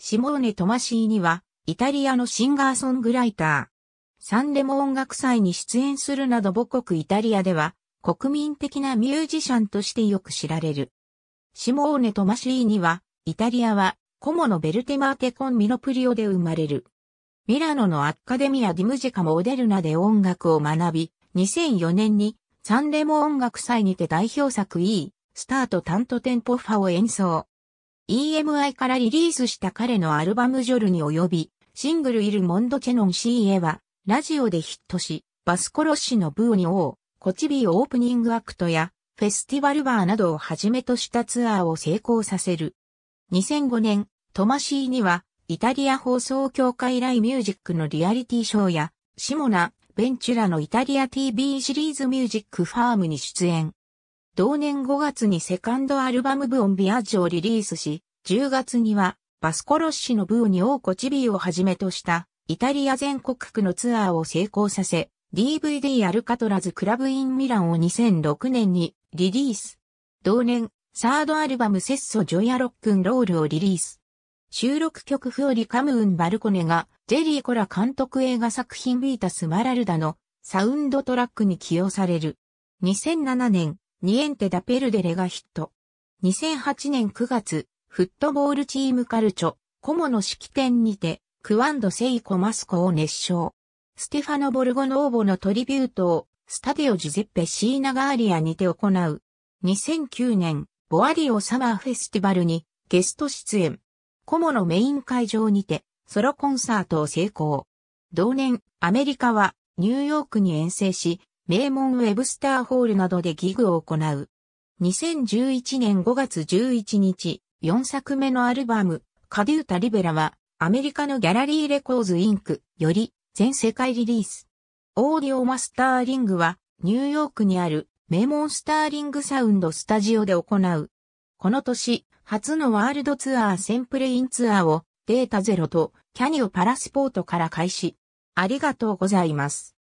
シモーネ・トマシーニは、イタリアのシンガーソングライター。サンレモ音楽祭に出演するなど母国イタリアでは、国民的なミュージシャンとしてよく知られる。シモーネ・トマシーニは、イタリアは、コモのベルテマーテコンミノプリオで生まれる。ミラノのアッカデミア・ディムジカ・モデルナで音楽を学び、2004年にサンレモ音楽祭にて代表作 E、スタート・タント・テンポ・ファを演奏。EMI からリリースした彼のアルバムジョルに及び、シングルイルモンドチェノンシーエは、ラジオでヒットし、バスコロッシのブーニ王、コチビーオープニングアクトや、フェスティバルバーなどをはじめとしたツアーを成功させる。2005年、トマシーには、イタリア放送協会ライミュージックのリアリティショーや、シモナ、ベンチュラのイタリア TV シリーズミュージックファームに出演。同年5月にセカンドアルバムブオンビアジをリリースし、10月には、バスコロッシのブーに王コチビーをはじめとした、イタリア全国区のツアーを成功させ、DVD アルカトラズクラブインミランを2006年にリリース。同年、サードアルバムセッソジョヤロックンロールをリリース。収録曲フオリカムーンバルコネが、ジェリーコラ監督映画作品ビータスマラルダのサウンドトラックに起用される。2007年、ニエンテダペルデレがヒット。2008年9月、フットボールチームカルチョ、コモの式典にて、クワンド・セイコ・マスコを熱唱。ステファノ・ボルゴノーボのトリビュートを、スタディオ・ジュゼッペ・シーナ・ガーリアにて行う。2009年、ボアリオ・サマーフェスティバルに、ゲスト出演。コモのメイン会場にて、ソロコンサートを成功。同年、アメリカは、ニューヨークに遠征し、名門ウェブスターホールなどでギグを行う。2011年5月11日、4作目のアルバム、カデュータ・リベラは、アメリカのギャラリーレコーズ・インクより全世界リリース。オーディオマスターリングは、ニューヨークにある名門スターリングサウンドスタジオで行う。この年、初のワールドツアーセンプレインツアーをデータゼロとキャニオパラスポートから開始。ありがとうございます。